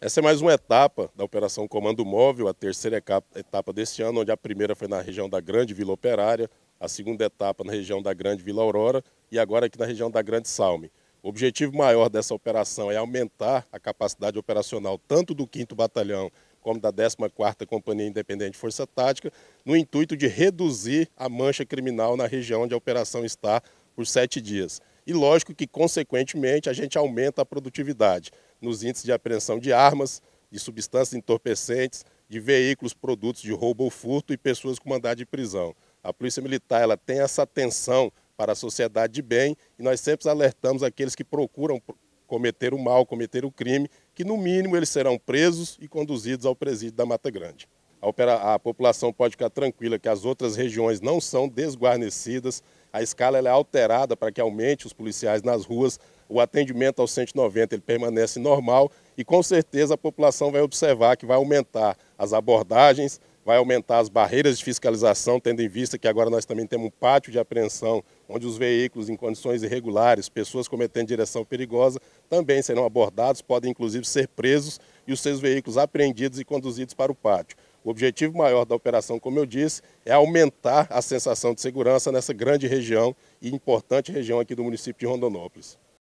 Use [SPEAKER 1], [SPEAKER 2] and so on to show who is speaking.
[SPEAKER 1] Essa é mais uma etapa da Operação Comando Móvel, a terceira etapa deste ano, onde a primeira foi na região da Grande Vila Operária, a segunda etapa na região da Grande Vila Aurora e agora aqui na região da Grande Salme. O objetivo maior dessa operação é aumentar a capacidade operacional tanto do 5 Batalhão como da 14ª Companhia Independente de Força Tática, no intuito de reduzir a mancha criminal na região onde a operação está por sete dias. E lógico que, consequentemente, a gente aumenta a produtividade nos índices de apreensão de armas, de substâncias entorpecentes, de veículos, produtos de roubo ou furto e pessoas com mandado de prisão. A Polícia Militar ela tem essa atenção para a sociedade de bem e nós sempre alertamos aqueles que procuram cometer o mal, cometer o crime, que no mínimo eles serão presos e conduzidos ao presídio da Mata Grande. A, opera, a população pode ficar tranquila que as outras regiões não são desguarnecidas, a escala é alterada para que aumente os policiais nas ruas. O atendimento ao 190 ele permanece normal e com certeza a população vai observar que vai aumentar as abordagens, vai aumentar as barreiras de fiscalização, tendo em vista que agora nós também temos um pátio de apreensão, onde os veículos em condições irregulares, pessoas cometendo direção perigosa, também serão abordados, podem inclusive ser presos e os seus veículos apreendidos e conduzidos para o pátio. O objetivo maior da operação, como eu disse, é aumentar a sensação de segurança nessa grande região e importante região aqui do município de Rondonópolis.